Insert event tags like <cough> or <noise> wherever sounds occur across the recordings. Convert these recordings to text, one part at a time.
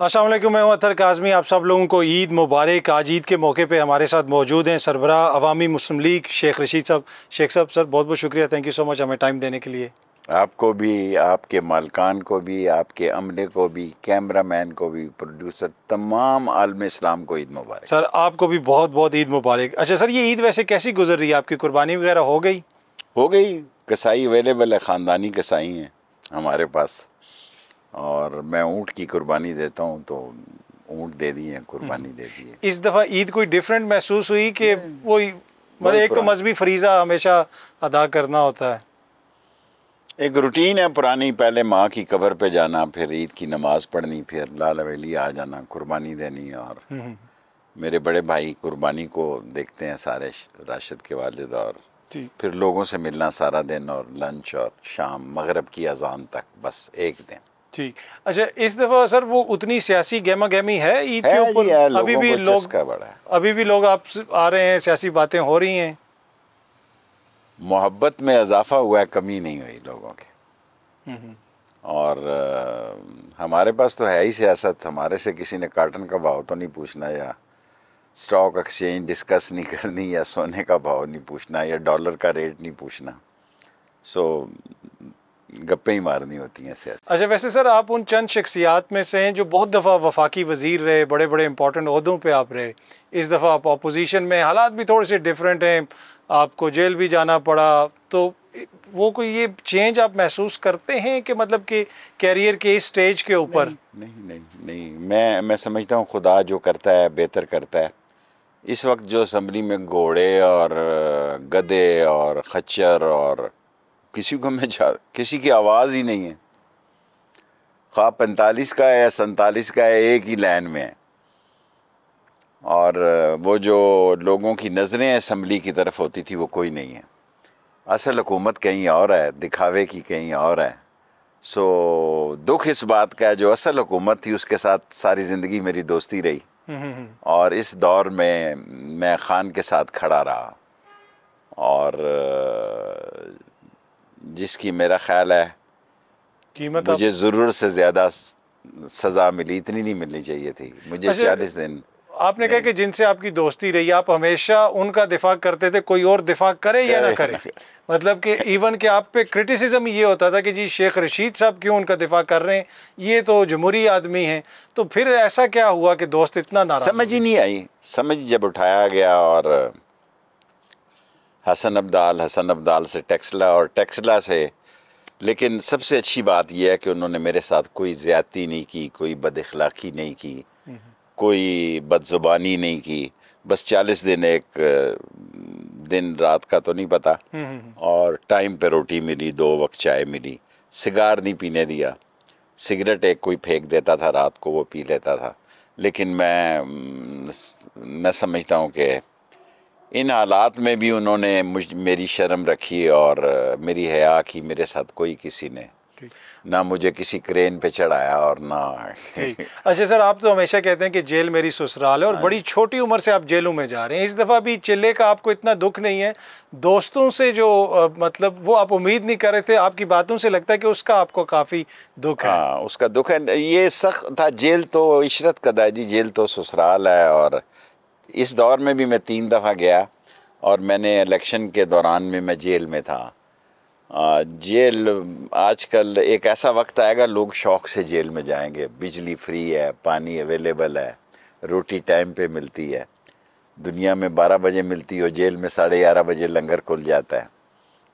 वालेकुम मैं हूं अतर काजमी आप सब लोगों को ईद मुबारक आज ईद के मौके पे हमारे साथ मौजूद हैं सरबरा अवामी मुस्लिम लीग शेख रशीद साहब शेख साहब सर बहुत बहुत शुक्रिया थैंक यू सो मच हमें टाइम देने के लिए आपको भी आपके मालकान को भी आपके अमले को भी कैमरा मैन को भी प्रोड्यूसर तमाम आलम इस्लाम को ईद मुबारक सर आपको भी बहुत बहुत ईद मुबारक अच्छा सर ये ईद वैसे कैसी गुजर रही है आपकी कुर्बानी वगैरह हो गई हो गई कसाई अवेलेबल है ख़ानदानी कसाई हैं हमारे पास और मैं ऊँट की कुर्बानी देता हूँ तो ऊँट दे दी है कुर्बानी हम्म। दे दी है इस दफ़ा ईद कोई डिफरेंट महसूस हुई कि वो मतलब एक तो मजहबी फरीज़ा हमेशा अदा करना होता है एक रूटीन है पुरानी पहले माँ की कबर पे जाना फिर ईद की नमाज़ पढ़नी फिर लाल हवेली आ जाना कुर्बानी देनी और हम्म, हम्म। मेरे बड़े भाई कुर्बानी को देखते हैं सारे राशिद के वालिद और फिर लोगों से मिलना सारा दिन और लंच और शाम मगरब की अजान तक बस एक दिन ठीक अच्छा इस दफा सर वो उतनी सियासी गहमा गहमी है ईद के ऊपर अभी भी लोग बड़ा अभी भी लोग आप आ रहे हैं सियासी बातें हो रही हैं मोहब्बत में इजाफा हुआ है कमी नहीं हुई लोगों के हम्म, हम्म। और आ, हमारे पास तो है ही सियासत हमारे से किसी ने कार्टन का भाव तो नहीं पूछना या स्टॉक एक्सचेंज डिस्कस नहीं करनी या सोने का भाव नहीं पूछना या डॉलर का रेट नहीं पूछना सो गप्पे ही मारनी होती हैं सियासत अच्छा वैसे सर आप उन चंद शख्सियात में से हैं जो बहुत दफ़ा वफाकी वजीर रहे बड़े बड़े इंपॉर्टेंट अहदों पर आप रहे इस दफ़ा आप अपोजिशन में हालात भी थोड़े से डिफरेंट हैं आपको जेल भी जाना पड़ा तो वो कोई ये चेंज आप महसूस करते हैं कि मतलब कि कैरियर के इस स्टेज के ऊपर नहीं, नहीं नहीं नहीं मैं मैं समझता हूँ खुदा जो करता है बेहतर करता है इस वक्त जो असम्बली में घोड़े और गधे और खच्चर और किसी को मैं जा किसी की आवाज़ ही नहीं है ख्वाब पैंतालीस का है या सैतालीस का है एक ही लाइन में है और वो जो लोगों की नज़रें असम्बली की तरफ होती थी वो कोई नहीं है असल हुकूमत कहीं और है दिखावे की कहीं और है सो दुख इस बात का है जो असल हुकूमत थी उसके साथ सारी ज़िंदगी मेरी दोस्ती रही और इस दौर में मैं ख़ान के साथ खड़ा रहा और जिसकी मेरा ख्याल है कीमत मुझे ज़रूरत से ज़्यादा सज़ा मिली इतनी नहीं मिलनी चाहिए थी मुझे अच्छा, चालीस दिन आपने कहा कि जिनसे आपकी दोस्ती रही आप हमेशा उनका दिफा करते थे कोई और दिफा करे या ना <laughs> करे मतलब कि इवन के आप पे क्रिटिसिज्म ये होता था कि जी शेख रशीद साहब क्यों उनका दिफा कर रहे हैं ये तो जमहूरी आदमी हैं तो फिर ऐसा क्या हुआ कि दोस्त इतना नाराज समझ ही नहीं आई समझ जब उठाया गया और हसन अब्दाल हसन अब्दाल से टेक्सला और टेक्सला से लेकिन सबसे अच्छी बात यह है कि उन्होंने मेरे साथ कोई ज़्यादती नहीं की कोई बदखलाकी नहीं की कोई बदजुबानी नहीं की बस चालीस दिन एक दिन रात का तो नहीं पता हम्म, हम्म, हम्म। और टाइम पे रोटी मिली दो वक्त चाय मिली सिगार नहीं पीने दिया सिगरेट एक कोई फेंक देता था रात को वो पी लेता था लेकिन मैं मैं समझता हूँ कि इन हालात में भी उन्होंने मुझ मेरी शर्म रखी और मेरी हया की मेरे साथ कोई किसी ने ना मुझे किसी क्रेन पे चढ़ाया और ना <laughs> अच्छा सर आप तो हमेशा कहते हैं कि जेल मेरी ससुराल है और हाँ। बड़ी छोटी उम्र से आप जेलों में जा रहे हैं इस दफ़ा भी चिल्ले का आपको इतना दुख नहीं है दोस्तों से जो आ, मतलब वो आप उम्मीद नहीं कर रहे थे आपकी बातों से लगता है कि उसका आपको काफ़ी दुख है हाँ उसका दुख है ये सख्त था जेल तो इशरत कदा जी जेल तो ससुराल है और इस दौर में भी मैं तीन दफ़ा गया और मैंने इलेक्शन के दौरान में मैं जेल में था जेल आजकल एक ऐसा वक्त आएगा लोग शौक से जेल में जाएंगे बिजली फ्री है पानी अवेलेबल है रोटी टाइम पे मिलती है दुनिया में बारह बजे मिलती हो जेल में साढ़े ग्यारह बजे लंगर खुल जाता है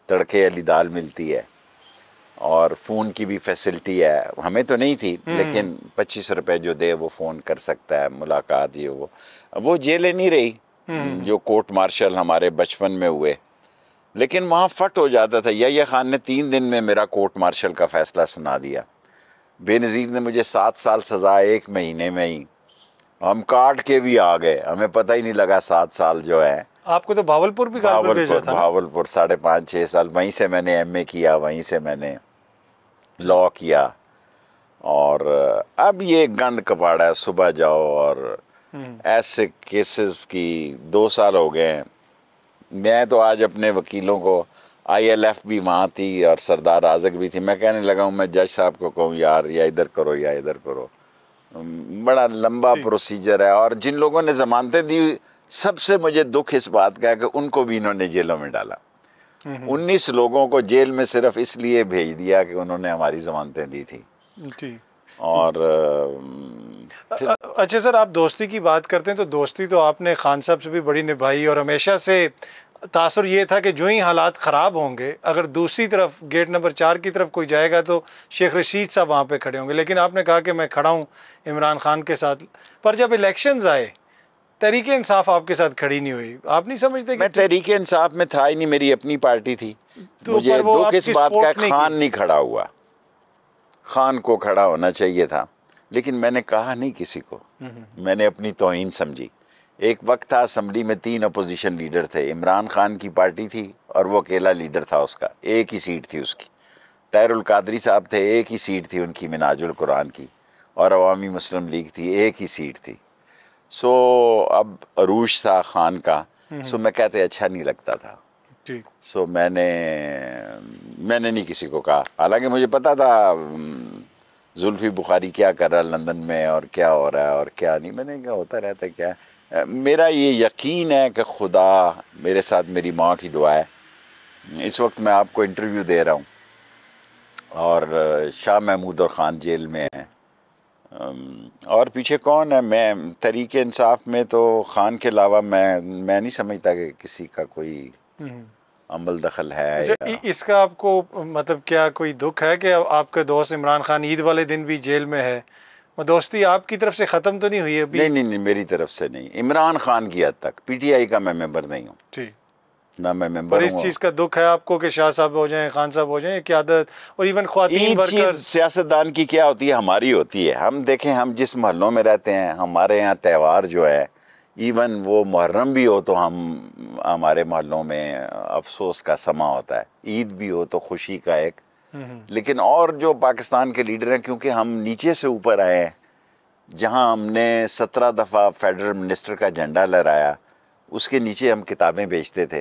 तड़के अली दाल मिलती है और फ़ोन की भी फैसिलिटी है हमें तो नहीं थी हम्म। लेकिन पच्चीस रुपए जो दे वो फ़ोन कर सकता है मुलाकात ये वो वो जेलें नहीं रही हम्म। जो कोर्ट मार्शल हमारे बचपन में हुए लेकिन वहाँ फट हो जाता था या ख़ान ने तीन दिन में मेरा कोर्ट मार्शल का फ़ैसला सुना दिया बेनज़ीर ने मुझे सात साल सज़ा एक महीने में ही हम काट के भी आ गए हमें पता ही नहीं लगा सात साल जो है आपको तो भावलपुर भी भावलपुर भावलपुर साढ़े पाँच छः साल वहीं से मैंने एमए किया वहीं से मैंने लॉ किया और अब ये गंद कपाड़ा है सुबह जाओ और हम्म। ऐसे केसेस की दो साल हो गए हैं मैं तो आज अपने वकीलों को आईएलएफ भी वहाँ थी और सरदार आजक भी थी मैं कहने लगा हूँ मैं जज साहब को कहूँ यार या इधर करो या इधर करो बड़ा लंबा प्रोसीजर है और जिन लोगों ने जमानतें दी सबसे मुझे दुख इस बात का है कि उनको भी इन्होंने जेलों में डाला उन्नीस लोगों को जेल में सिर्फ इसलिए भेज दिया कि उन्होंने हमारी जमानतें दी थी जी और अच्छा सर आप दोस्ती की बात करते हैं तो दोस्ती तो आपने खान साहब से भी बड़ी निभाई और हमेशा से तासर ये था कि जो ही हालात ख़राब होंगे अगर दूसरी तरफ गेट नंबर चार की तरफ कोई जाएगा तो शेख रशीद साहब वहाँ पे खड़े होंगे लेकिन आपने कहा कि मैं खड़ा हूँ इमरान खान के साथ पर जब इलेक्शंस आए तहरीक इंसाफ आपके साथ खड़ी नहीं हुई आप नहीं समझते मैं तहरीक इंसाफ में था ही नहीं मेरी अपनी पार्टी थी तो मुझे दो किस बात का नहीं खान नहीं खड़ा हुआ खान को खड़ा होना चाहिए था लेकिन मैंने कहा नहीं किसी को हम्म। मैंने अपनी तोहन समझी एक वक्त था असम्बली में तीन अपोजिशन लीडर थे इमरान खान की पार्टी थी और वो अकेला लीडर था उसका एक ही सीट थी उसकी तैरुल कादरी साहब थे एक ही सीट थी उनकी मिनाजुल कुरान की और अवामी मुस्लिम लीग थी एक ही सीट थी सो अब अरूज था खान का सो हम्म। मैं कहते अच्छा नहीं लगता था सो मैंने मैंने नहीं किसी को कहा हालांकि मुझे पता था हम्म, जुल्फी बुखारी क्या कर रहा लंदन में और क्या हो रहा है और क्या नहीं मैंने क्या होता रहता क्या है मेरा ये यकीन है कि खुदा मेरे साथ मेरी माँ की दुआ है इस वक्त मैं आपको इंटरव्यू दे रहा हूँ और शाह महमूद और ख़ान जेल में हैं और पीछे कौन है मैं तरीके इंसाफ में तो खान के अलावा मैं मैं नहीं समझता कि किसी का कोई हम्म। अमल दखल है अच्छा, इसका आपको मतलब क्या कोई दुख है कि आपके दोस्त इमरान खान ईद वाले दिन भी जेल में है मतलब दोस्ती आपकी तरफ से ख़त्म तो नहीं हुई है नहीं नहीं नहीं मेरी तरफ से नहीं इमरान खान की हद तक पीटीआई का मैं मेंबर नहीं हूँ ठीक ना मैं मेंबर पर इस चीज़ का दुख है आपको कि शाह साहब हो जाएं खान साहब हो जाएं आदत और इवन खातन सियासतदान की क्या होती है हमारी होती है हम देखें हम जिस महलों में रहते हैं हमारे यहाँ त्यौहार जो है इवन वो मुहर्रम भी हो तो हम हमारे महलों में अफसोस का समा होता है ईद भी हो तो खुशी का एक लेकिन और जो पाकिस्तान के लीडर हैं क्योंकि हम नीचे से ऊपर आए हैं जहाँ हमने सत्रह दफ़ा फेडरल मिनिस्टर का झंडा लहराया उसके नीचे हम किताबें बेचते थे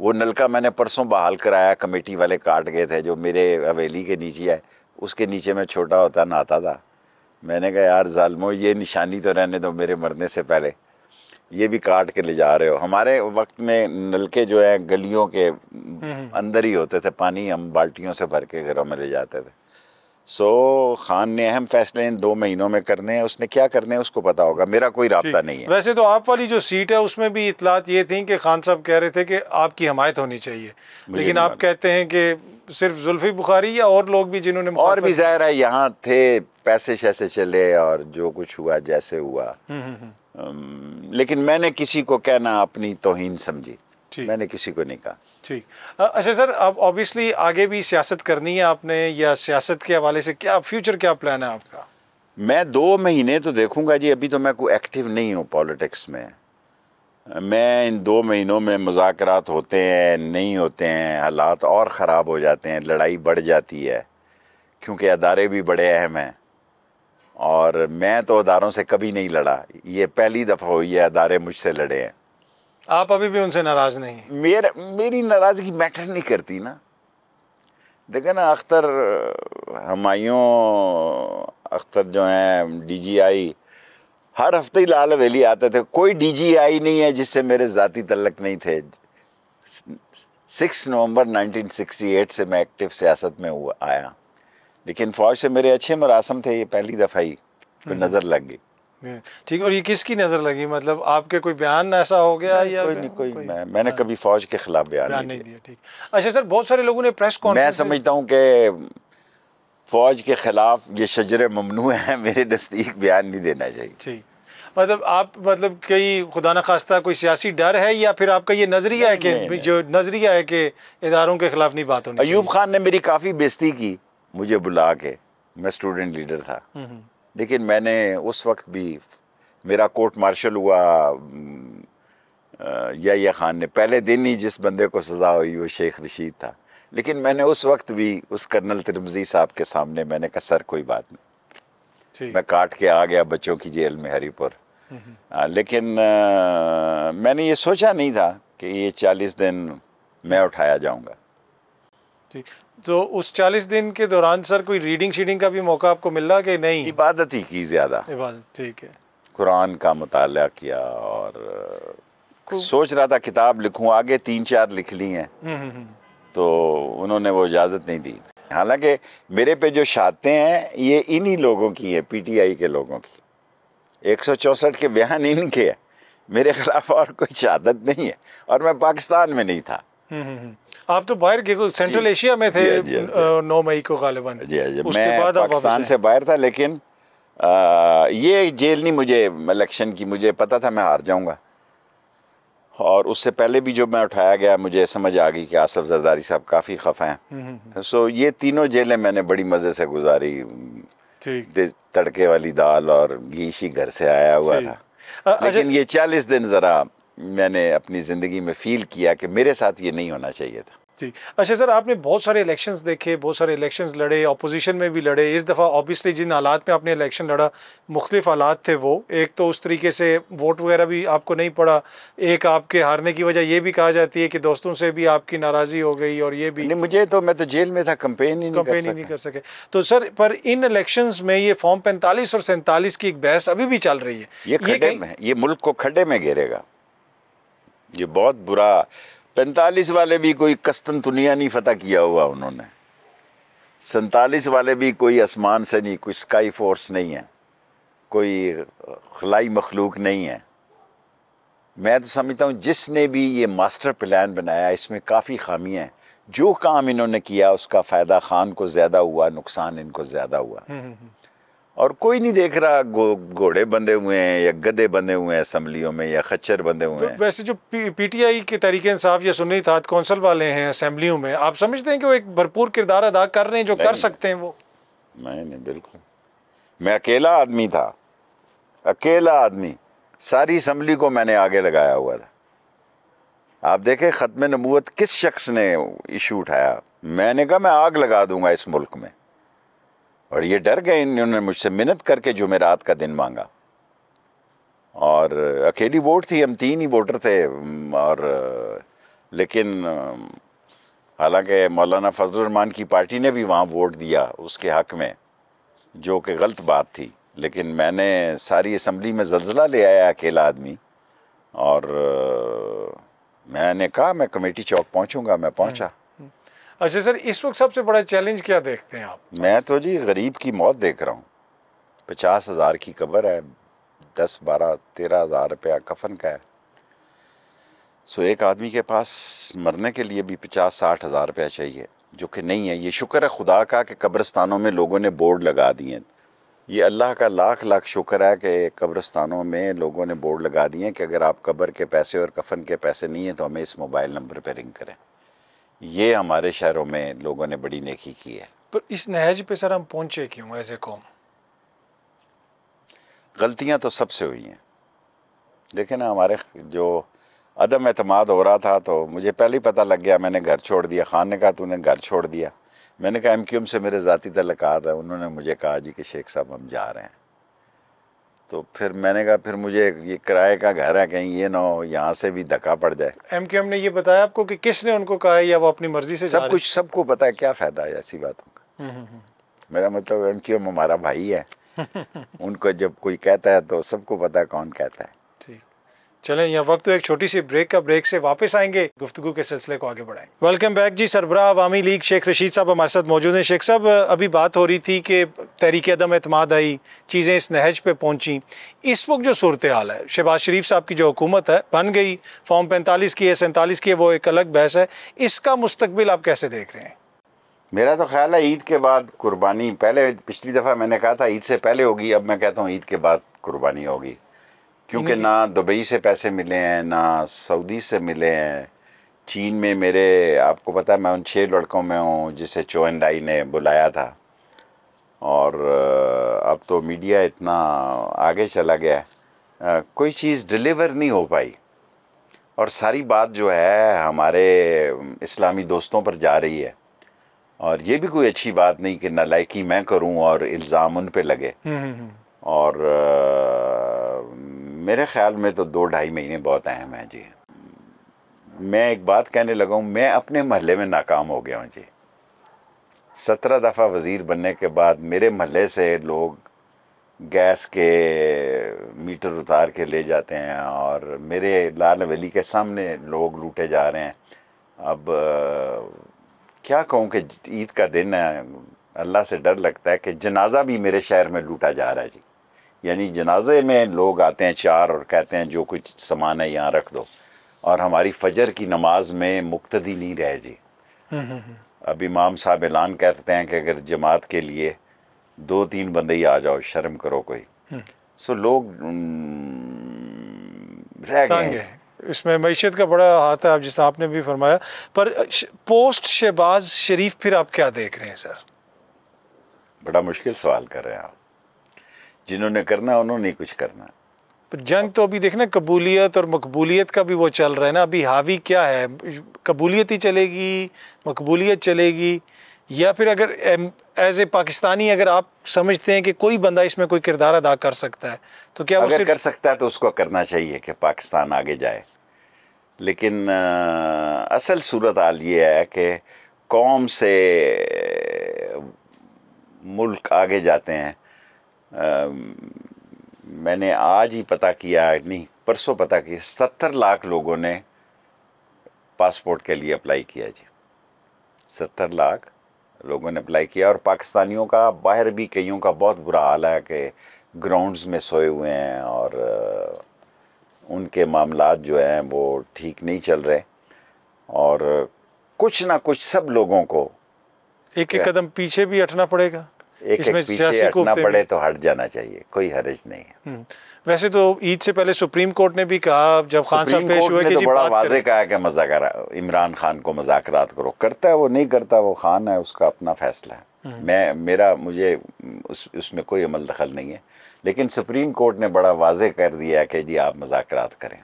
वो नलका मैंने परसों बहाल कराया कमेटी वाले काट गए थे जो मेरे हवेली के नीचे है उसके नीचे मैं छोटा होता नहाता था मैंने कहा यार जालमो ये निशानी तो रहने दो मेरे मरने से पहले ये भी काट के ले जा रहे हो हमारे वक्त में नलके जो है गलियों के हम्म, हम्म। अंदर ही होते थे पानी हम बाल्टियों से भर के घरों में ले जाते थे सो खान ने अहम फैसले इन दो महीनों में करने हैं उसने क्या करने हैं उसको पता होगा मेरा कोई रबता नहीं है वैसे तो आप वाली जो सीट है उसमें भी इतलात ये थी कि खान साहब कह रहे थे कि आपकी हमायत होनी चाहिए लेकिन आप कहते हैं कि सिर्फ जुल्फी बुखारी या और लोग भी जिन्होंने और भी जाहिर है यहाँ थे पैसे शैसे चले और जो कुछ हुआ जैसे हुआ हम्म, हम्म, हम्म। लेकिन मैंने किसी को कहना अपनी तोहन समझी मैंने किसी को नहीं कहा ठीक अच्छा सर अब ऑब्वियसली आगे भी सियासत करनी है आपने या सियासत के हवाले से क्या फ्यूचर क्या प्लान है आपका मैं दो महीने तो देखूंगा जी अभी तो मैं कोई एक्टिव नहीं हूँ पॉलिटिक्स में मैं इन दो महीनों में मुजाकरात होते हैं नहीं होते हैं हालात और ख़राब हो जाते हैं लड़ाई बढ़ जाती है क्योंकि अदारे भी बड़े अहम हैं और मैं तो अदारों से कभी नहीं लड़ा ये पहली दफ़ा हुई है अदारे मुझसे लड़े हैं आप अभी भी उनसे नाराज नहीं मेर, मेरी नाराजगी मैटर नहीं करती ना देखे ना अख्तर हमायों अख्तर जो हैं डीजीआई हर हफ्ते ही लाल हवेली आते थे कोई डीजीआई नहीं है जिससे मेरे ज़ाती तलक नहीं थे सिक्स नवंबर 1968 से मैं एक्टिव सियासत में हुआ आया लेकिन फौज से मेरे अच्छे मरासम थे ये पहली दफ़ा ही तो हम्म। नज़र लग गई ठीक और ये किसकी नज़र लगी मतलब आपके कोई बयान ऐसा हो गया या कोई नहीं कोई, कोई मैं, मैंने हाँ। कभी फौज के खिलाफ बयान नहीं, नहीं दिया ठीक अच्छा सर बहुत सारे लोगों ने प्रेस कॉन्फ्रेंस मैं समझता हूँ कि फौज के खिलाफ ये शजर ममनू है मेरे नज़दीक बयान नहीं देना चाहिए ठीक मतलब आप मतलब कई खुदा न खास्ता कोई सियासी डर है या फिर आपका ये नज़रिया है कि जो नज़रिया है कि इदारों के खिलाफ नहीं बात होनी अयूब खान ने मेरी काफ़ी बेजती की मुझे बुला के मैं स्टूडेंट लीडर था हम्म, हम्म। लेकिन मैंने उस वक्त भी मेरा कोर्ट मार्शल हुआ या ख़ान ने पहले दिन ही जिस बंदे को सज़ा हुई वो शेख रशीद था लेकिन मैंने उस वक्त भी उस कर्नल तिरमजी साहब के सामने मैंने कहा सर कोई बात नहीं मैं काट के आ गया बच्चों की जेल में हरीपुर लेकिन आ, मैंने ये सोचा नहीं था कि ये चालीस दिन मैं उठाया जाऊंगा ठीक तो उस चालीस दिन के दौरान सर कोई रीडिंग शीडिंग का भी मौका आपको मिला कि नहीं इबादत ही की ज़्यादा इबादत ठीक है कुरान का मुताला किया और सोच रहा था किताब लिखूं आगे तीन चार लिख ली हैं हम्म, हम्म, हम्म। तो उन्होंने वो इजाज़त नहीं दी हालांकि मेरे पे जो शातें हैं ये इन्हीं लोगों की है पीटीआई के लोगों की एक के बयान इनके है मेरे खिलाफ और कोई शहादत नहीं है और मैं पाकिस्तान में नहीं था आप तो बाहर गए सेंट्रल एशिया में थे नौ मई को गालिबान जी जी उसके मैं बाद पाकिस्तान से बाहर था लेकिन आ, ये जेल नहीं मुझे इलेक्शन की मुझे पता था मैं हार जाऊंगा और उससे पहले भी जो मैं उठाया गया मुझे समझ आ गई कि आसफ जरदारी साहब काफ़ी खफा हैं सो हम्म, हम्म, हम्म। ये तीनों जेलें मैंने बड़ी मज़े से गुजारी तड़के वाली दाल और घी घर से आया हुआ था अच्छा लेकिन ये चालीस दिन ज़रा मैंने अपनी ज़िंदगी में फ़ील किया कि मेरे साथ ये नहीं होना चाहिए था जी अच्छा सर आपने बहुत सारे इलेक्शंस देखे बहुत सारे इलेक्शंस लड़े अपोजिशन में भी लड़े इस दफ़ा ऑब्वियसली जिन हालात में आपने इलेक्शन लड़ा मुख्तफ हालात थे वो एक तो उस तरीके से वोट वगैरह भी आपको नहीं पड़ा एक आपके हारने की वजह ये भी कहा जाती है कि दोस्तों से भी आपकी नाराजी हो गई और ये भी नहीं मुझे तो मैं तो जेल में था कंपेन ही कंपेन ही नहीं कर सके तो सर पर इन इलेक्शन में ये फॉर्म पैंतालीस और सैंतालीस की एक बहस अभी भी चल रही है ये मुल्क को खड्डे में घेरेगा ये बहुत बुरा पैंतालीस वाले भी कोई कस्तन दुनिया नहीं फतेह किया हुआ उन्होंने सैतालीस वाले भी कोई आसमान से नहीं कोई स्काई फोर्स नहीं है कोई खलाई मखलूक नहीं है मैं तो समझता हूँ जिसने भी ये मास्टर प्लान बनाया इसमें काफ़ी खामियाँ हैं जो काम इन्होंने किया उसका फ़ायदा खान को ज़्यादा हुआ नुकसान इनको ज़्यादा हुआ हम्म, हम्म, हम्म। और कोई नहीं देख रहा गो, घोड़े बंधे हुए हैं या गधे बंधे हुए हैं असम्बलियों में या खच्चर बंधे हुए तो वैसे जो पी, के तरीके इंसाफ या सुन्नी था कौंसल वाले हैं असम्बलियों में आप समझते हैं कि वो एक भरपूर किरदार अदा कर रहे हैं जो कर सकते हैं वो नहीं नहीं बिल्कुल मैं अकेला आदमी था अकेला आदमी सारी असम्बली को मैंने आगे लगाया हुआ था आप देखें ख़त्म नबूत किस शख्स ने इशू उठाया मैंने कहा मैं आग लगा दूंगा इस मुल्क में और ये डर गए इन्होंने मुझसे मिन्नत करके जो मैं रात का दिन मांगा और अकेली वोट थी हम तीन ही वोटर थे और लेकिन हालांकि मौलाना फजल रमान की पार्टी ने भी वहाँ वोट दिया उसके हक में जो कि गलत बात थी लेकिन मैंने सारी असम्बली में जलजिला ले आया अकेला आदमी और मैंने कहा मैं कमेटी चौक पहुँचूँगा मैं पहुँचा अच्छा सर इस वक्त सबसे बड़ा चैलेंज क्या देखते हैं आप मैं तो जी गरीब की मौत देख रहा हूँ पचास हज़ार की कबर है दस बारह तेरह हज़ार रुपया कफन का है सो एक आदमी के पास मरने के लिए भी पचास साठ हज़ार रुपया चाहिए जो कि नहीं है ये शुक्र है खुदा का कि कब्रस्तानों में लोगों ने बोर्ड लगा दिए ये अल्लाह का लाख लाख शुक्र है कि कब्रस्तानों में लोगों ने बोर्ड लगा दिए कि अगर आप कब्र के पैसे और कफन के पैसे नहीं हैं तो हमें इस मोबाइल नंबर पर रिंग करें ये हमारे शहरों में लोगों ने बड़ी नेकी की है पर इस नहज पे सर हम पहुंचे क्यों एज ए कौम गलतियां तो सबसे हुई हैं देखें ना हमारे जो अदम अतमाद हो रहा था तो मुझे पहले ही पता लग गया मैंने घर छोड़ दिया खान ने कहा तूने घर छोड़ दिया मैंने कहा एम क्यूम से मेरे ज़ाती तलक है उन्होंने मुझे कहा जी कि शेख साहब हम जा रहे हैं तो फिर मैंने कहा फिर मुझे ये किराए का घर है कहीं ये ना हो यहाँ से भी धक्का पड़ जाए एम क्यू एम ने ये बताया आपको कि किसने उनको कहा या वो अपनी मर्जी से सब कुछ सबको पता है क्या फ़ायदा है ऐसी बातों का हम्म, हम्म, हम्म। मेरा मतलब एम क्यू एम हमारा भाई है <laughs> उनको जब कोई कहता है तो सबको पता है कौन कहता है ठीक चले यह वक्त तो एक छोटी सी ब्रेक का ब्रेक से वापस आएंगे गुफ्तु के सिलसिले को आगे बढ़ाएंगे वेलकम बैक जी सरबरा अवामी लीग शेख रशीद साहब हमारे साथ मौजूद हैं शेख साहब अभी बात हो रही थी कि तहरीक अदम अतमाद आई चीज़ें इस नहज पर पहुँची इस वक्त जो सूरत हाल है शहबाज शरीफ साहब की जो हुकूमत है बन गई फॉर्म पैंतालीस की है सैंतालीस की है वो एक अलग बहस है इसका मुस्तबिल आप कैसे देख रहे हैं मेरा तो ख्याल है ईद के बाद कुर्बानी पहले पिछली दफ़ा मैंने कहा था ईद से पहले होगी अब मैं कहता हूँ ईद के बाद कुर्बानी होगी क्योंकि ना दुबई से पैसे मिले हैं ना सऊदी से मिले हैं चीन में मेरे आपको पता है मैं उन छः लड़कों में हूँ जिसे एन डाई ने बुलाया था और अब तो मीडिया इतना आगे चला गया कोई चीज़ डिलीवर नहीं हो पाई और सारी बात जो है हमारे इस्लामी दोस्तों पर जा रही है और ये भी कोई अच्छी बात नहीं कि नलायकी मैं करूं और इल्ज़ाम उन पे लगे हम्म, हम्म, हम्म। और मेरे ख्याल में तो दो ढाई महीने बहुत अहम हैं जी मैं एक बात कहने लगा हूँ मैं अपने महल में नाकाम हो गया हूँ जी सत्रह दफ़ा वज़ीर बनने के बाद मेरे महल से लोग गैस के मीटर उतार के ले जाते हैं और मेरे लाल वैली के सामने लोग लूटे जा रहे हैं अब क्या कहूँ कि ईद का दिन है अल्लाह से डर लगता है कि जनाजा भी मेरे शहर में लूटा जा रहा है जी यानी जनाजे में लोग आते हैं चार और कहते हैं जो कुछ सामान है यहाँ रख दो और हमारी फजर की नमाज में मुक्तदी नहीं रह जी हम्म, हम्म, हम्म। अब इमाम साहब ऐलान करते हैं कि अगर जमात के लिए दो तीन बंदे ही आ जाओ शर्म करो कोई सो लोग रह गए इसमें मीशत का बड़ा हाथ है आप जिस आपने भी फरमाया पर पोस्ट शहबाज शरीफ फिर आप क्या देख रहे हैं सर बड़ा मुश्किल सवाल कर रहे हैं आप जिन्होंने करना उन्होंने कुछ करना पर जंग तो अभी देखना कबूलियत और मकबूलियत का भी वो चल रहा है ना अभी हावी क्या है कबूलियत ही चलेगी मकबूलियत चलेगी या फिर अगर एज ए पाकिस्तानी अगर आप समझते हैं कि कोई बंदा इसमें कोई किरदार अदा कर सकता है तो क्या अगर वो सिर्फ... कर सकता है तो उसको करना चाहिए कि पाकिस्तान आगे जाए लेकिन आ, असल सूरत हाल ये है कि कौम से मुल्क आगे जाते हैं आ, मैंने आज ही पता किया नहीं परसों पता किया सत्तर लाख लोगों ने पासपोर्ट के लिए अप्लाई किया जी सत्तर लाख लोगों ने अप्लाई किया और पाकिस्तानियों का बाहर भी कईयों का बहुत बुरा हाल है कि ग्राउंड्स में सोए हुए हैं और उनके मामला जो हैं वो ठीक नहीं चल रहे और कुछ ना कुछ सब लोगों को एक एक कदम पीछे भी हटना पड़ेगा एक इसमें एक पीछे हटना पड़े तो हट जाना चाहिए कोई हरज नहीं है हम्म। वैसे तो ईद से पहले सुप्रीम कोर्ट ने भी कहा जब खान साहब पेश हुए कि तो जी बड़ा वाजे कहा कि मजाक इमरान खान को मजाक करो करता है वो नहीं करता वो खान है उसका अपना फैसला है हम्म। मैं मेरा मुझे उस उसमें कोई अमल दखल नहीं है लेकिन सुप्रीम कोर्ट ने बड़ा वाजे कर दिया कि जी आप मजाक करें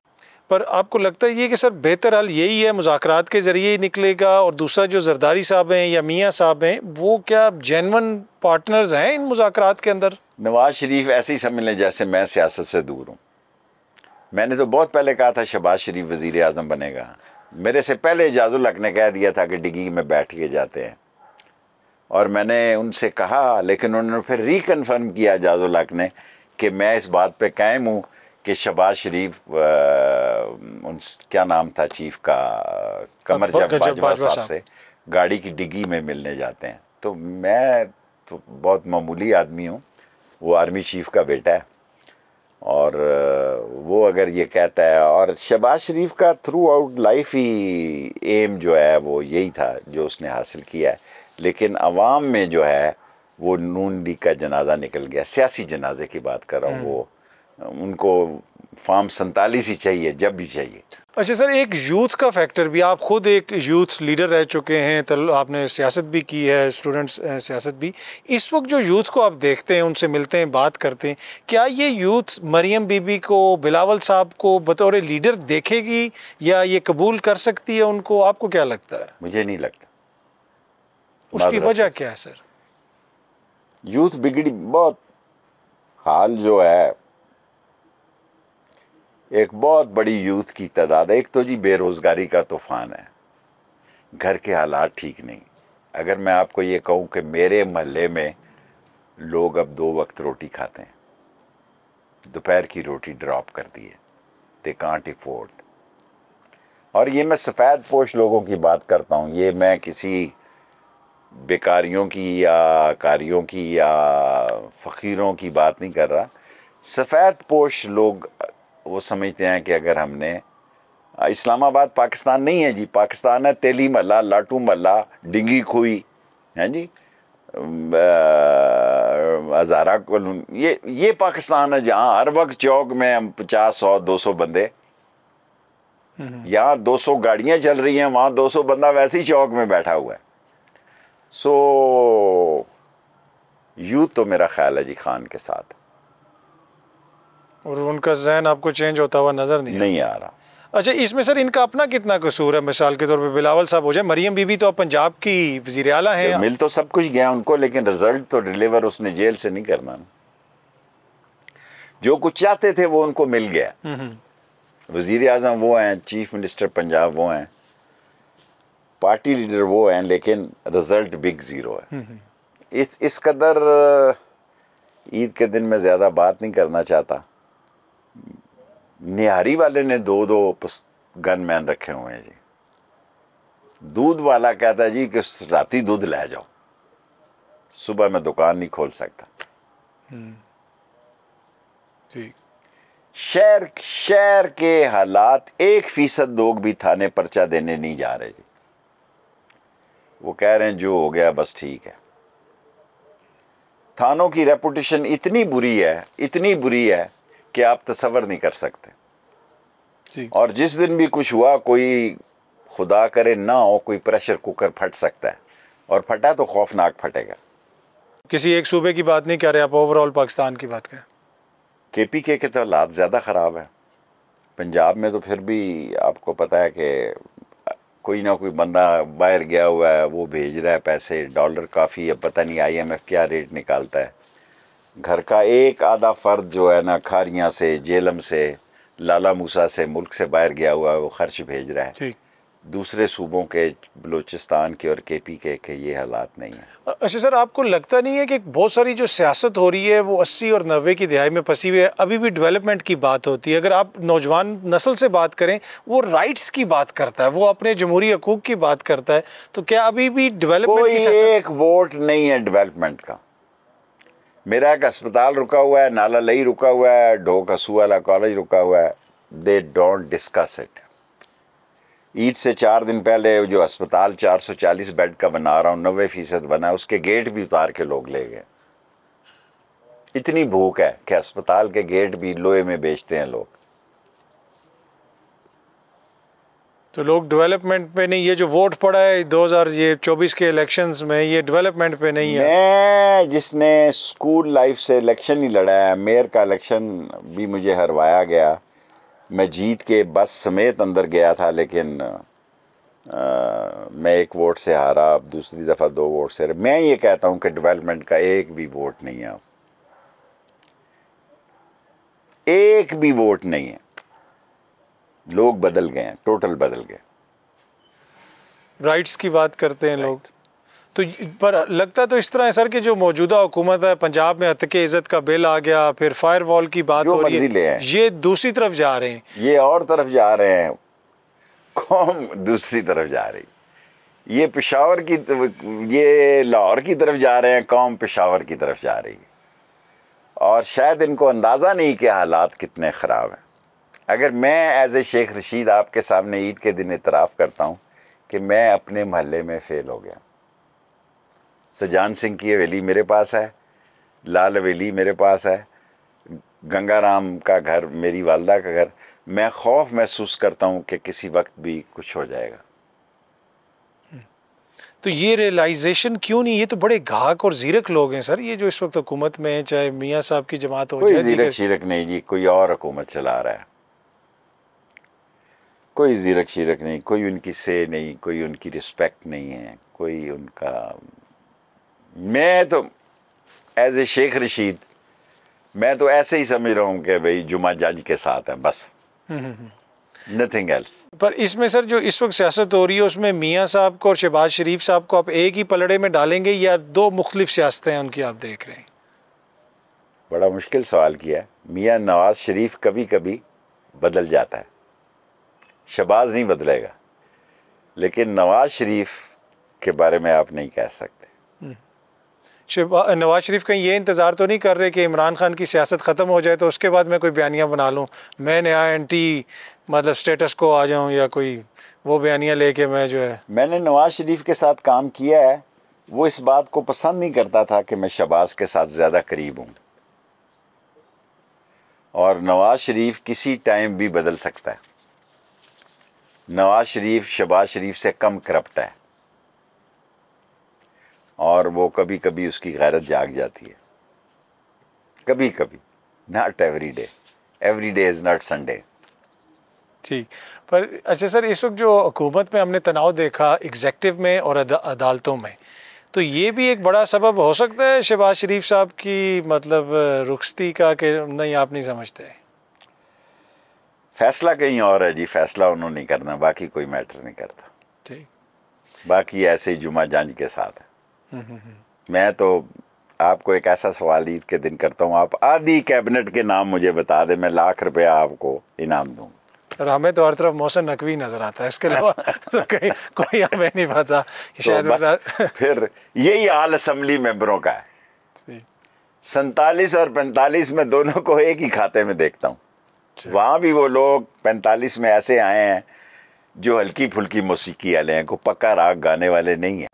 पर आपको लगता है ये कि सर बेहतर हल यही है मुजात के ज़रिए ही निकलेगा और दूसरा जो जरदारी साहब हैं या मियाँ साहब हैं वो क्या जेनवन पार्टनर्स हैं इन मुजाकर के अंदर नवाज शरीफ ऐसे ही समझ लें जैसे मैं सियासत से दूर हूँ मैंने तो बहुत पहले कहा था शहबाज शरीफ वज़ी अजम बनेगा मेरे से पहले इजाज़ुल्क ने कह दिया था कि डिगी में बैठ के जाते हैं और मैंने उनसे कहा लेकिन उन्होंने फिर रिकनफर्म किया इजाज़ुल्क ने कि मैं इस बात पर कायम हूँ कि शबाज शरीफ उन क्या नाम था चीफ का कमर जब बाजवा से गाड़ी की डिग्गी में मिलने जाते हैं तो मैं तो बहुत मामूली आदमी हूँ वो आर्मी चीफ का बेटा है और वो अगर ये कहता है और शबाज शरीफ का थ्रू आउट लाइफ ही एम जो है वो यही था जो उसने हासिल किया है लेकिन आवाम में जो है वो नून लीग का जनाजा निकल गया सियासी जनाजे की बात कर रहा हूँ हम्म। वो उनको फार्म सैतालीस ही चाहिए जब भी चाहिए अच्छा सर एक यूथ का फैक्टर भी आप खुद एक यूथ लीडर रह चुके हैं तल तो आपने सियासत भी की है स्टूडेंट्स सियासत भी इस वक्त जो यूथ को आप देखते हैं उनसे मिलते हैं बात करते हैं क्या ये यूथ मरियम बीबी को बिलावल साहब को बतौर लीडर देखेगी या ये कबूल कर सकती है उनको आपको क्या लगता है मुझे नहीं लगता उसकी वजह क्या है सर यूथ बिगड़ी बहुत हाल जो है एक बहुत बड़ी यूथ की तादाद है एक तो जी बेरोज़गारी का तूफ़ान है घर के हालात ठीक नहीं अगर मैं आपको ये कहूँ कि मेरे महल्ले में लोग अब दो वक्त रोटी खाते हैं दोपहर की रोटी ड्रॉप कर दी है दे कांट अफोर्ड और ये मैं सफ़ेद पोश लोगों की बात करता हूँ ये मैं किसी बेकारियों की या कारियों की या फ़कीरों की बात नहीं कर रहा सफ़ेद पोश लोग वो समझते हैं कि अगर हमने इस्लामाबाद पाकिस्तान नहीं है जी पाकिस्तान है तेली मल्ला लाटू मल्ला डिंगी खोई हैं जी हज़ारा कॉलोन ये ये पाकिस्तान है जहाँ हर वक्त चौक में हम पचास सौ दो सौ बंदे हम्म। यहाँ दो सौ गाड़ियाँ चल रही हैं वहाँ दो सौ बंदा वैसे ही चौक में बैठा हुआ है सो यूथ तो मेरा ख्याल है जी खान के साथ और उनका जहन आपको चेंज होता हुआ नज़र नहीं नहीं आ रहा अच्छा इसमें सर इनका अपना कितना कसूर है मिसाल के तौर पे बिलावल साहब हो जाए मरियम बीबी तो आप पंजाब की वजीर अला है मिल तो सब कुछ गया उनको लेकिन रिजल्ट तो डिलीवर उसने जेल से नहीं करना जो कुछ चाहते थे वो उनको मिल गया हम्म, हम्म। वजीर अजम वो हैं चीफ मिनिस्टर पंजाब वो हैं पार्टी लीडर वो हैं लेकिन रिजल्ट बिग ज़ीरो है हम्म, इस इस कदर ईद के दिन में ज़्यादा बात नहीं करना चाहता निहारी वाले ने दो दो गनमैन रखे हुए हैं जी दूध वाला कहता है जी कि रात दूध ले जाओ सुबह मैं दुकान नहीं खोल सकता हम्म। ठीक शहर शहर के हालात एक फीसद लोग भी थाने पर्चा देने नहीं जा रहे जी वो कह रहे हैं जो हो गया बस ठीक है थानों की रेपुटेशन इतनी बुरी है इतनी बुरी है कि आप तस्वर नहीं कर सकते और जिस दिन भी कुछ हुआ कोई खुदा करे ना हो कोई प्रेशर कुकर फट सकता है और फटा तो खौफनाक फटेगा किसी एक सूबे की बात नहीं कर रहे आप ओवरऑल पाकिस्तान की बात करें के पी के के तो हालात ज़्यादा ख़राब है पंजाब में तो फिर भी आपको पता है कि कोई ना कोई बंदा बाहर गया हुआ है वो भेज रहा है पैसे डॉलर काफ़ी अब पता नहीं आईएमएफ क्या रेट निकालता है घर का एक आधा फ़र्द जो है ना खारियाँ से जेलम से लाला मूसा से मुल्क से बाहर गया हुआ है वो खर्च भेज रहा है ठीक दूसरे सूबों के बलूचिस्तान के और के पी के, के ये हालात नहीं है अच्छा सर आपको लगता नहीं है कि बहुत सारी जो सियासत हो रही है वो अस्सी और नब्बे की दिहाई में फंसी हुई है अभी भी डेवलपमेंट की बात होती है अगर आप नौजवान नस्ल से बात करें वो राइट्स की बात करता है वो अपने जमहूरी हकूक की बात करता है तो क्या अभी भी डेवलपमेंट एक वोट नहीं है डेवलपमेंट का मेरा एक अस्पताल रुका हुआ है नाला लई रुका हुआ है ढोक हसू वाला कॉलेज रुका हुआ है they don't discuss it Eid से चार दिन पहले जो अस्पताल 440 बेड का बना रहा हूँ नबे फीसद बना है उसके गेट भी उतार के लोग ले गए इतनी भूख है कि अस्पताल के गेट भी लोहे में बेचते हैं लोग तो लोग डेवलपमेंट पे नहीं ये जो वोट पड़ा है ये चौबीस के इलेक्शंस में ये डेवलपमेंट पे नहीं है मैं जिसने स्कूल लाइफ से इलेक्शन ही लड़ा है मेयर का इलेक्शन भी मुझे हरवाया गया मैं जीत के बस समेत अंदर गया था लेकिन आ, मैं एक वोट से हारा अब दूसरी दफ़ा दो वोट से मैं ये कहता हूँ कि डेवलपमेंट का एक भी वोट नहीं है एक भी वोट नहीं है लोग बदल गए हैं टोटल बदल गए राइट्स की बात करते हैं लोग तो पर लगता तो इस तरह है सर कि जो मौजूदा हुकूमत है पंजाब में हतके इज़्ज़त का बिल आ गया फिर फायर वॉल की बात हो रही है ये दूसरी तरफ जा रहे हैं ये और तरफ जा रहे हैं कौन दूसरी तरफ जा रही ये पिशावर की ये लाहौर की तरफ जा रहे हैं कौम पिशावर की तरफ जा रही है और शायद इनको अंदाज़ा नहीं कि हालात कितने ख़राब हैं अगर मैं एज ए शेख रशीद आपके सामने ईद के दिन इतराफ़ करता हूँ कि मैं अपने महल्ले में फ़ेल हो गया सजान सिंह की हवेली मेरे पास है लाल हवेली मेरे पास है गंगाराम का घर मेरी वालदा का घर मैं खौफ महसूस करता हूँ कि किसी वक्त भी कुछ हो जाएगा तो ये रियलाइजेशन क्यों नहीं ये तो बड़े घाक और जीरक लोग हैं सर ये जो इस वक्त हुकूमत में है चाहे मियाँ साहब की जमात हो कोई जीरक शीरक नहीं जी कोई और हुकूमत चला रहा है कोई जीरक शीरक नहीं कोई उनकी से नहीं कोई उनकी रिस्पेक्ट नहीं है कोई उनका मैं तो एज ए शेख रशीद मैं तो ऐसे ही समझ रहा हूँ कि भाई जुमा जज के साथ हैं बस नथिंग एल्स पर इसमें सर जो इस वक्त सियासत हो रही है उसमें मियाँ साहब को और शहबाज शरीफ साहब को आप एक ही पलड़े में डालेंगे या दो मुख्तलिफ सियासतें हैं उनकी आप देख रहे हैं बड़ा मुश्किल सवाल किया मियाँ नवाज शरीफ कभी कभी बदल जाता है शबाज नहीं बदलेगा लेकिन नवाज शरीफ के बारे में आप नहीं कह सकते हम्म। नवाज शरीफ कहीं ये इंतज़ार तो नहीं कर रहे कि इमरान खान की सियासत ख़त्म हो जाए तो उसके बाद मैं कोई बयानियाँ बना लूँ मैं नया एंटी मतलब स्टेटस को आ जाऊँ या कोई वो बयानियाँ लेके मैं जो है मैंने नवाज शरीफ के साथ काम किया है वो इस बात को पसंद नहीं करता था कि मैं शबाज के साथ ज़्यादा करीब हूँ और नवाज शरीफ किसी टाइम भी बदल सकता है नवाज शरीफ शबाज शरीफ से कम करप्ट है और वो कभी कभी उसकी गैरत जाग जाती है कभी कभी not every day every day is not Sunday ठीक पर अच्छा सर इस वक्त जो हुकूमत में हमने तनाव देखा एग्जेक्टिव में और अद, अदालतों में तो ये भी एक बड़ा सबब हो सकता है शहबाज शरीफ साहब की मतलब रुखस्ती का कि नहीं आप नहीं समझते फैसला कहीं और है जी फैसला उन्होंने करना बाकी कोई मैटर नहीं करता ठीक बाकी ऐसे ही जुमा जान के साथ हम्म, हम्म, हम्म। मैं तो आपको एक ऐसा सवाल ईद के दिन करता हूँ आप आधी कैबिनेट के नाम मुझे बता दे मैं लाख रुपया आपको इनाम दूंगा और हमें तो हर तरफ मौसम नकवी नजर आता है इसके अलावा <laughs> तो कहीं कोई हमें नहीं पता कि तो शायद तो <laughs> फिर यही हाल असम्बली मेंबरों का है सैतालीस और पैंतालीस में दोनों को एक ही खाते में देखता हूँ अच्छा। वहाँ भी वो लोग पैंतालीस में ऐसे आए हैं जो हल्की फुल्की मौसीकी वाले हैं को पक्का राग गाने वाले नहीं हैं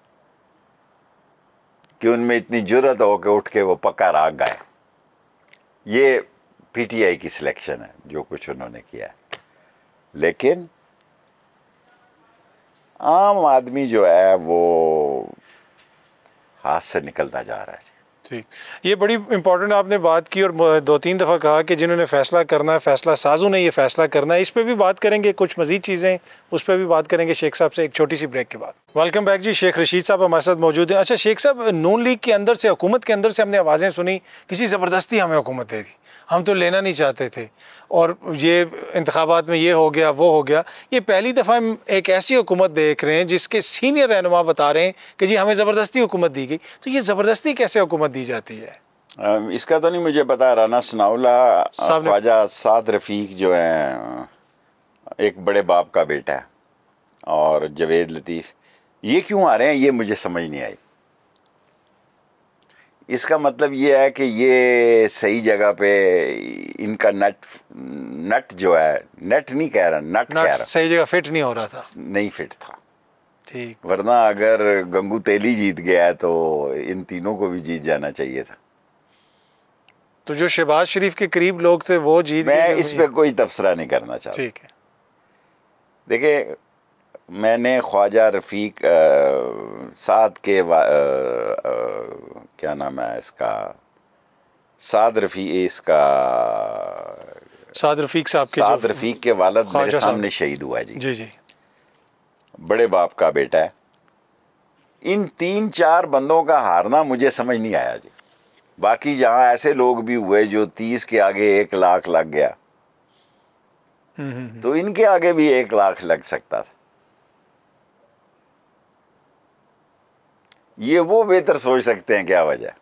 कि उनमें इतनी जरूरत हो के उठ के वो पक्का राग गाए ये पीटीआई की सिलेक्शन है जो कुछ उन्होंने किया लेकिन आम आदमी जो है वो हाथ से निकलता जा रहा है ठीक ये बड़ी इंपॉर्टेंट आपने बात की और दो तीन दफ़ा कहा कि जिन्होंने फ़ैसला करना है फ़ैसला साजू ने ये फ़ैसला करना है इस पर भी बात करेंगे कुछ मज़ीद चीज़ें उस पर भी बात करेंगे शेख साहब से एक छोटी सी ब्रेक के बाद वेलकम बैक जी शेख रशीद साहब हमारे साथ मौजूद हैं अच्छा शेख साहब नून लीग के अंदर से हुकूमत के अंदर से हमने आवाज़ें सुनी किसी ज़बरदस्ती हमें हुकूमत दे दी हम तो लेना नहीं चाहते थे और ये इंतबात में ये हो गया वो हो गया ये पहली दफ़ा हम एक ऐसी हुकूमत देख रहे हैं जिसके सीनियर रहनुमा बता रहे हैं कि जी हमें ज़बरदस्ती हुकूमत दी गई तो ये ज़बरदस्ती कैसे हुकूमत दी जाती है इसका तो नहीं मुझे पता राना सनाउला ख्वाजा साद रफ़ीक जो है एक बड़े बाप का बेटा है और जवेद लतीफ़ ये क्यों आ रहे हैं ये मुझे समझ नहीं आई इसका मतलब ये है कि ये सही जगह पे इनका नट नट जो है नट नहीं कह रहा नट, नट कह रहा सही जगह फिट नहीं हो रहा था नहीं फिट था ठीक वरना अगर गंगू तेली जीत गया है तो इन तीनों को भी जीत जाना चाहिए था तो जो शहबाज शरीफ के करीब लोग थे वो जीत मैं इस पर कोई तबसरा नहीं करना चाहता ठीक है देखिए मैंने ख्वाजा रफीक साथ के आ, आ, क्या नाम है इसका साद रफी इसका साद रफीक साहब के साद रफीक के वालद मेरे सामने शहीद हुआ जी जी जी बड़े बाप का बेटा है इन तीन चार बंदों का हारना मुझे समझ नहीं आया जी बाकी जहां ऐसे लोग भी हुए जो तीस के आगे एक लाख लग गया हम्म, हम्म, हम्म। तो इनके आगे भी एक लाख लग सकता था ये वो बेहतर सोच सकते हैं क्या वजह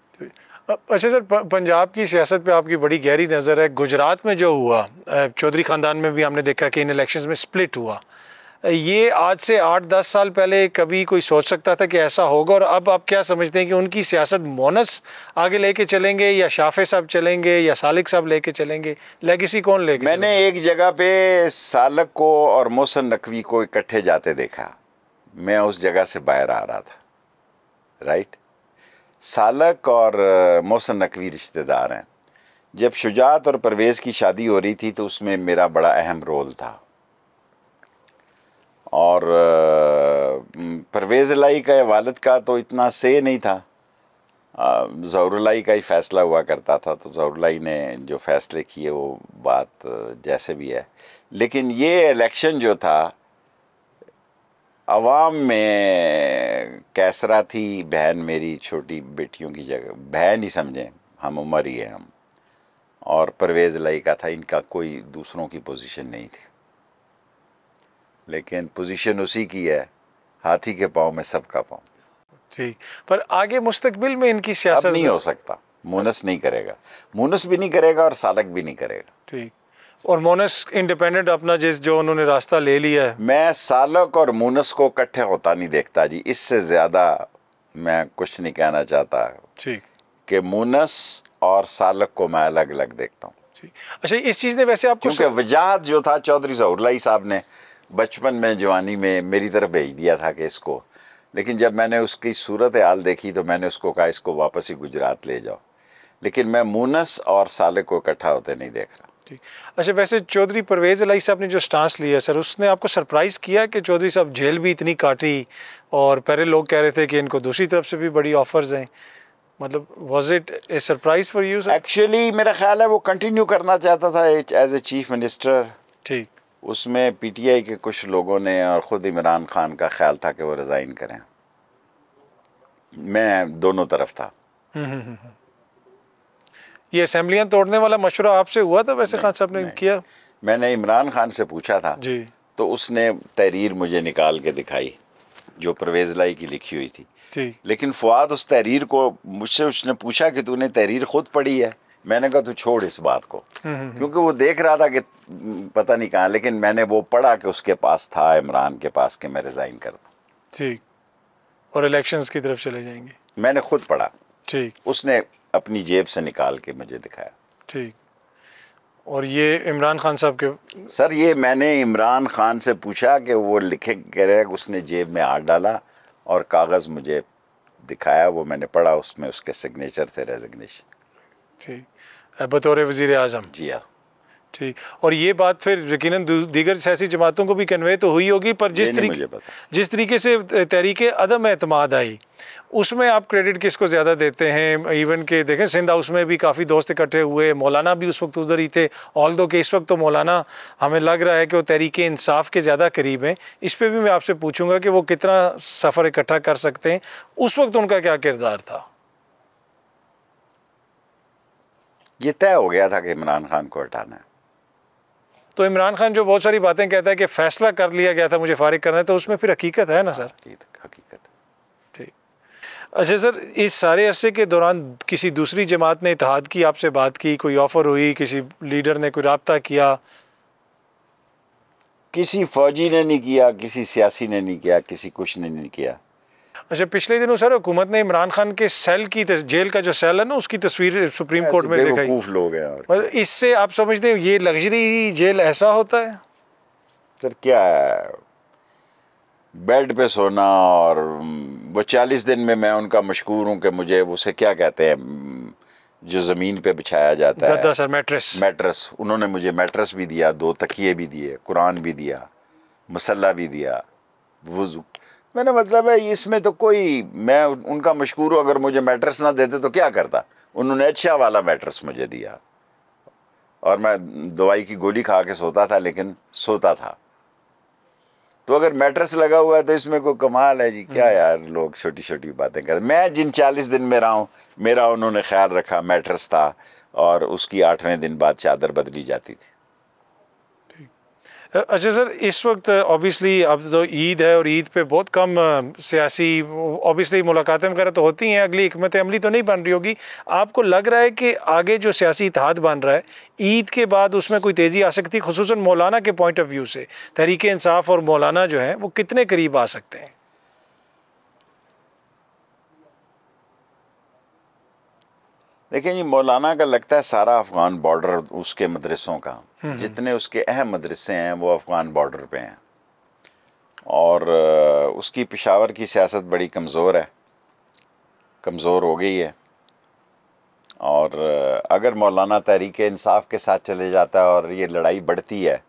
अच्छा सर पंजाब की सियासत पे आपकी बड़ी गहरी नज़र है गुजरात में जो हुआ चौधरी ख़ानदान में भी हमने देखा कि इन इलेक्शंस में स्प्लिट हुआ ये आज से आठ दस साल पहले कभी कोई सोच सकता था कि ऐसा होगा और अब आप क्या समझते हैं कि उनकी सियासत मोनस आगे लेके चलेंगे या शाफे साहब चलेंगे या सालिक साहब लेके चलेंगे लेगेसी कौन लेके मैंने एक जगह पे सालक को और मोहसन नकवी को इकट्ठे जाते देखा मैं उस जगह से बाहर आ रहा था राइट सालक और मोहसन नकवी रिश्तेदार हैं जब शुजात और परवेज़ की शादी हो रही थी तो उसमें मेरा बड़ा अहम रोल था और परवेज़ लाई का वालद का तो इतना से नहीं था ज़हरलाई का ही फ़ैसला हुआ करता था तो ज़हरलाई ने जो फ़ैसले किए वो बात जैसे भी है लेकिन ये इलेक्शन जो था आवाम में कैसरा थी बहन मेरी छोटी बेटियों की जगह बहन ही समझें हम उम्र ही है हम और परवेज़ लई का था इनका कोई दूसरों की पोजीशन नहीं थी लेकिन पोजीशन उसी की है हाथी के पाँव में सबका पाँव ठीक पर आगे मुस्तकबिल में इनकी सियासत नहीं हो सकता मोनस नहीं करेगा मोनस भी नहीं करेगा और सालक भी नहीं करेगा ठीक और मोनस इंडिपेंडेंट अपना जिस जो उन्होंने रास्ता ले लिया है मैं सालक और मोनस को इकट्ठे होता नहीं देखता जी इससे ज़्यादा मैं कुछ नहीं कहना चाहता ठीक कि मोनस और सालक को मैं अलग अलग देखता हूँ अच्छा इस चीज़ ने वैसे आपको क्योंकि वजाद जो था चौधरी जहरलाई साहब ने बचपन में जवानी में मेरी तरफ भेज दिया था कि इसको लेकिन जब मैंने उसकी सूरत हाल देखी तो मैंने उसको कहा इसको वापस ही गुजरात ले जाओ लेकिन मैं मोनस और सालक को इकट्ठा होते नहीं देख रहा ठीक अच्छा वैसे चौधरी परवेज़ अलाई साहब ने जो स्टांस लिया सर उसने आपको सरप्राइज़ किया कि चौधरी साहब जेल भी इतनी काटी और पहले लोग कह रहे थे कि इनको दूसरी तरफ से भी बड़ी ऑफर्स हैं मतलब was it a surprise for you actually मेरा ख्याल है वो कंटिन्यू करना चाहता था एज ए चीफ मिनिस्टर ठीक उसमें पीटीआई के कुछ लोगों ने और ख़ुद इमरान खान का ख्याल था कि वो रिज़ाइन करें मैं दोनों तरफ था हम्म, हम्म, हम्म, ये असम्बलियाँ तोड़ने वाला मशवरा आपसे हुआ था वैसे खान साहब ने किया मैंने इमरान खान से पूछा था जी तो उसने तहरीर मुझे निकाल के दिखाई जो परवेज लाई की लिखी हुई थी लेकिन फवाद उस तहरीर को मुझसे उसने पूछा कि तूने तहरीर खुद पढ़ी है मैंने कहा तू छोड़ इस बात को हम्म, हम्म, हम्म। क्योंकि वो देख रहा था कि पता नहीं कहाँ लेकिन मैंने वो पढ़ा कि उसके पास था इमरान के पास कि मैं रिज़ाइन कर दूँ ठीक और इलेक्शंस की तरफ चले जाएंगे मैंने खुद पढ़ा ठीक उसने अपनी जेब से निकाल के मुझे दिखाया ठीक और ये इमरान खान साहब के सर ये मैंने इमरान खान से पूछा कि वो लिखे कह रहे उसने जेब में हाथ डाला और कागज़ मुझे दिखाया वो मैंने पढ़ा उसमें उसके सिग्नेचर थे रेजिग्नेशन ठीक बतौर वज़ी अजम जी हाँ ठीक और ये बात फिर यकीन दीगर सियासी जमातों को भी कन्वे तो हुई होगी पर जिस तरीके जिस तरीके से तहरीक अदम अतमाद आई उसमें आप क्रेडिट किसको ज़्यादा देते हैं इवन के देखें सिंध हाउस में भी काफ़ी दोस्त इकट्ठे हुए मौलाना भी उस वक्त उधर ही थे ऑल दो के इस वक्त तो मौलाना हमें लग रहा है कि वो तहरीक इंसाफ के ज़्यादा करीब हैं इस पर भी मैं आपसे पूछूंगा कि वो कितना सफ़र इकट्ठा कर सकते हैं उस वक्त उनका क्या किरदार था ये तय हो गया था कि इमरान खान को हटाना है तो इमरान खान जो बहुत सारी बातें कहता है कि फैसला कर लिया गया था मुझे फारिग करना है तो उसमें फिर हकीकत है ना सर हकीकत ठीक अच्छा सर इस सारे अरसे के दौरान किसी दूसरी जमात ने इतिहाद की आपसे बात की कोई ऑफ़र हुई किसी लीडर ने कोई रबता किया किसी फौजी ने नहीं किया किसी सियासी ने नहीं किया किसी कुछ ने नहीं किया अच्छा पिछले दिनों सर हुकूमत ने इमरान खान के सेल की जेल का जो सेल है ना उसकी तस्वीर सुप्रीम कोर्ट में देखा लोग मतलब इससे आप समझते हैं ये लग्जरी जेल ऐसा होता है सर क्या है बेड पे सोना और वो चालीस दिन में मैं उनका मशहूर हूँ कि मुझे उसे क्या कहते हैं जो ज़मीन पे बिछाया जाता है सर मैट्रेस मैट्रेस उन्होंने मुझे मैट्रेस भी दिया दो तकिए भी दिए कुरान भी दिया मसल्ला भी दिया वज़ू मैंने मतलब है इसमें तो कोई मैं उनका मशहूर हूँ अगर मुझे मैट्रेस ना देते तो क्या करता उन्होंने अच्छा वाला मैट्रेस मुझे दिया और मैं दवाई की गोली खा के सोता था लेकिन सोता था तो अगर मैट्रेस लगा हुआ है तो इसमें कोई कमाल है जी क्या हम्म। यार लोग छोटी छोटी बातें कर मैं जिन चालीस दिन में रहा हूँ मेरा उन्होंने ख्याल रखा मैट्रेस था और उसकी आठवें दिन बाद चादर बदली जाती थी अच्छा सर इस वक्त ऑब्वियसली अब तो ईद है और ईद पे बहुत कम सियासी ऑब्वियसली मुलाकातें वगैरह तो होती हैं अगली हमत अमली तो नहीं बन रही होगी आपको लग रहा है कि आगे जो सियासी इतिहाद बन रहा है ईद के बाद उसमें कोई तेज़ी आ सकती है खसूस मौलाना के पॉइंट ऑफ व्यू से तहरीक इंसाफ और मौलाना जो है वो कितने करीब आ सकते हैं देखिए जी मौलाना का लगता है सारा अफगान बॉर्डर उसके मदरसों का हम्म, हम्म। जितने उसके अहम मदरसे हैं वो अफगान बॉर्डर पे हैं और उसकी पिशावर की सियासत बड़ी कमज़ोर है कमज़ोर हो गई है और अगर मौलाना तहरीक इंसाफ के साथ चले जाता है और ये लड़ाई बढ़ती है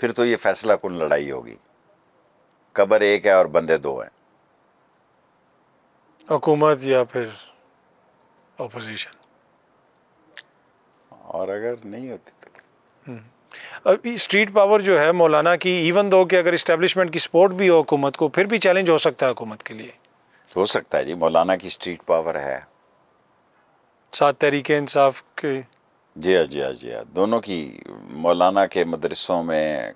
फिर तो ये फैसला कौन लड़ाई होगी कबर एक है और बंदे दो हैं हुकूमत या फिर अपोजिशन और अगर नहीं होती तो स्ट्रीट हम्म। पावर जो है मौलाना की इवन दो कि अगर इस्टेब्लिशमेंट की सपोर्ट भी हो हुकूमत को फिर भी चैलेंज हो सकता है हुकूमत के लिए हो सकता है जी मौलाना की स्ट्रीट पावर है सात तरीके इंसाफ के जी हाँ जी हाँ जी हाँ दोनों की मौलाना के मदरसों में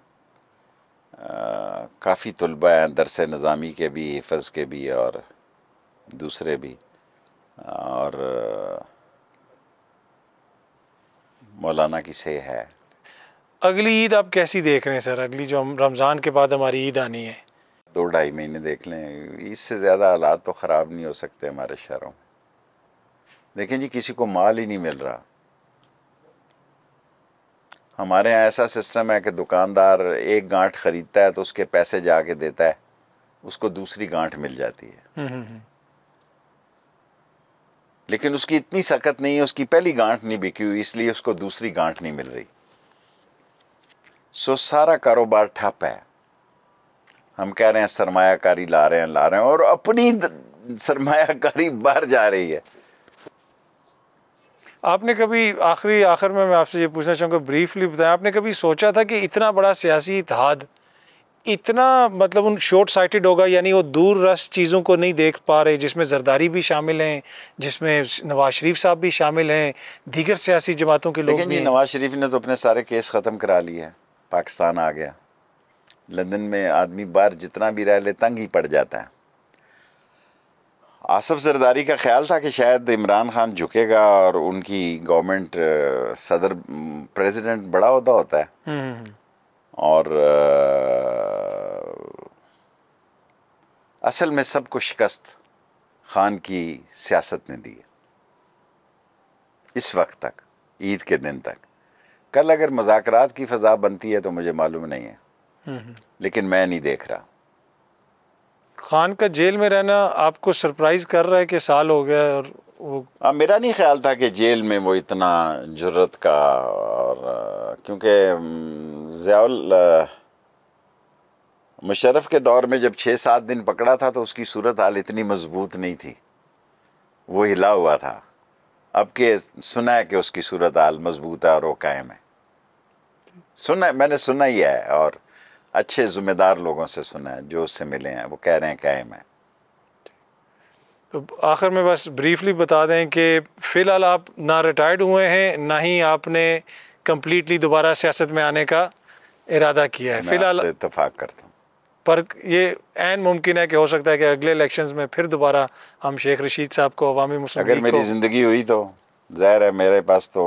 काफ़ी तलबा हैं दरस नज़ामी के भी हिफज के भी और दूसरे भी और मौलाना की से है अगली ईद आप कैसी देख रहे हैं सर अगली जो हम रमज़ान के बाद हमारी ईद आनी है दो ढाई महीने देख लें इससे ज़्यादा हालात तो ख़राब नहीं हो सकते हमारे शहरों में देखें जी किसी को माल ही नहीं मिल रहा हमारे यहाँ ऐसा सिस्टम है कि दुकानदार एक गांठ ख़रीदता है तो उसके पैसे जा के देता है उसको दूसरी गांठ मिल जाती है हम्म, हम्म, हम्म। लेकिन उसकी इतनी सख्त नहीं है उसकी पहली गांठ नहीं बिकी हुई इसलिए उसको दूसरी गांठ नहीं मिल रही सो सारा कारोबार ठप है हम कह रहे हैं सरमायाकारी ला रहे हैं ला रहे हैं और अपनी सरमायाकारी बाहर जा रही है आपने कभी आखिरी आखिर में मैं आपसे ये पूछना चाहूँगा ब्रीफली बताया आपने कभी सोचा था कि इतना बड़ा सियासी इतिहाद इतना मतलब उन शॉर्ट साइटेड होगा यानी वो दूर रस चीज़ों को नहीं देख पा रहे जिसमें जरदारी भी शामिल हैं जिसमें नवाज शरीफ साहब भी शामिल हैं दीगर सियासी जमातों के लोग भी नवाज शरीफ ने तो अपने सारे केस ख़त्म करा लिए हैं पाकिस्तान आ गया लंदन में आदमी बाहर जितना भी रह ले तंग ही पड़ जाता है आसफ जरदारी का ख्याल था कि शायद इमरान खान झुकेगा और उनकी गवर्नमेंट सदर प्रेसिडेंट बड़ा होता होता है हम्म, हम्म, हम्म। और असल में सबको शिकस्त खान की सियासत ने दी इस वक्त तक ईद के दिन तक कल अगर मुजाकरात की फ़जा बनती है तो मुझे मालूम नहीं है हम्म, हम्म। लेकिन मैं नहीं देख रहा खान का जेल में रहना आपको सरप्राइज़ कर रहा है कि साल हो गया और वो आ, हाँ, मेरा नहीं ख्याल था कि जेल में वो इतना जरूरत का और क्योंकि जयाल मुशरफ के दौर में जब छः सात दिन पकड़ा था तो उसकी सूरत हाल इतनी मजबूत नहीं थी वो हिला हुआ था अब के सुना है कि उसकी सूरत हाल मजबूत है और वो कायम है सुना मैंने सुना ही है और अच्छे ज़िम्मेदार लोगों से सुना है जो उससे मिले हैं वो कह रहे हैं कायम है आखिर में बस ब्रीफली बता दें कि फ़िलहाल आप ना रिटायर्ड हुए हैं ना ही आपने कम्प्लीटली दोबारा सियासत में आने का इरादा किया है फ़िलहाल इतफाक़ करता हूँ पर ये एन मुमकिन है कि हो सकता है कि अगले इलेक्शंस में फिर दोबारा हम शेख रशीद साहब को अवामी मुस्लिम अगर मेरी ज़िंदगी हुई तो ज़ाहिर है मेरे पास तो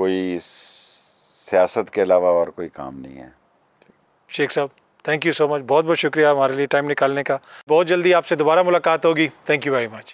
कोई सियासत के अलावा और कोई काम नहीं है शेख साहब थैंक यू सो मच बहुत बहुत शुक्रिया हमारे लिए टाइम निकालने का बहुत जल्दी आपसे दोबारा मुलाकात होगी थैंक यू वेरी मच